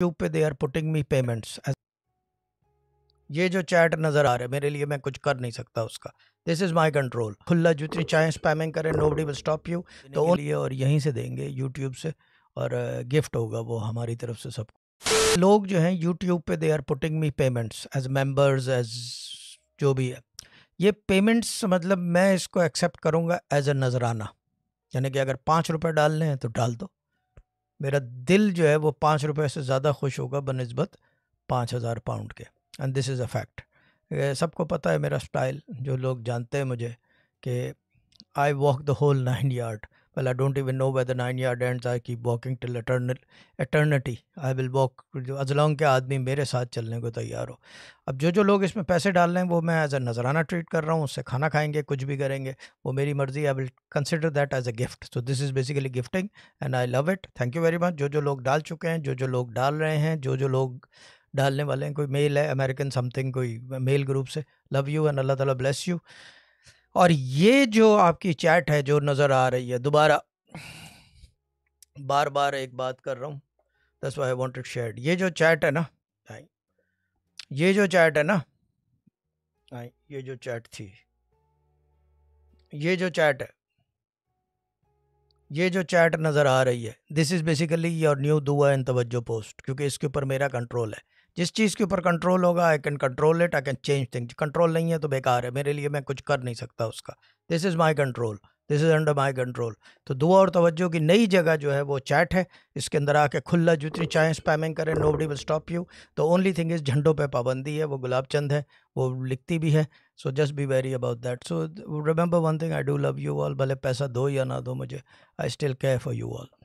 Q पे they are putting me payments ये जो चैट नज़र आ रहा है मेरे लिए मैं कुछ कर नहीं सकता उसका दिस इज़ माई कंट्रोल खुला जितनी चाहे स्पैमिंग करें nobody will stop you तो लिए और यहीं से देंगे यूट्यूब से और गिफ्ट uh, होगा वो हमारी तरफ से सबको लोग जो हैं यूट्यूब पे they are putting me payments as members as जो भी है ये पेमेंट्स मतलब मैं इसको एक्सेप्ट करूँगा एज ए नजराना यानी कि अगर पाँच रुपये डालने हैं तो डाल दो मेरा दिल जो है वो पाँच रुपये से ज़्यादा खुश होगा बनस्बत पाँच हज़ार पाउंड के and this is a fact सबको पता है मेरा स्टाइल जो लोग जानते हैं मुझे कि I walk the whole nine yard Well, I don't even know where the nine yard ends. I keep walking till eternal, eternity. I will walk. as long के आदमी मेरे साथ चलने को तैयार हो अब जो जो लोग इसमें पैसे डाल रहे हैं वो मैं एज अ नजराना ट्रीट कर रहा हूँ उससे खाना खाएंगे कुछ भी करेंगे वो मेरी मर्जी I will consider that as a gift so this is basically gifting and I love it thank you very much जो जो लोग डाल चुके हैं जो जो लोग डाल रहे हैं जो जो लोग डालने वाले हैं कोई मेल है अमेरिकन समथिंग कोई मेल ग्रुप से लव यू एंड अल्लाह ताला ब्लेस यू और ये जो आपकी चैट है जो नज़र आ रही है दोबारा बार बार एक बात कर रहा हूँ दस वाई वॉन्टेड शेयर ये जो चैट है ना ये जो चैट है ना ये जो चैट थी ये जो चैट है ये जो चैट नज़र आ रही है this is basically your new दुआ इन तवज्जो पोस्ट क्योंकि इसके ऊपर मेरा कंट्रोल है जिस चीज़ के ऊपर कंट्रोल होगा I can control it I can change thing control नहीं है तो बेकार है मेरे लिए मैं कुछ कर नहीं सकता उसका this is my control this is under my control तो दुआ और तवज्जो की नई जगह जो है वो चैट है इसके अंदर आके खुला जितनी चाहें स्पैमिंग करें nobody will stop you the only thing is झंडों पे पाबंदी है वो गुलाब चंद है वो लिखती भी है so just be very about that so remember one thing I do love you all भले पैसा दो या ना दो मुझे I still care for you all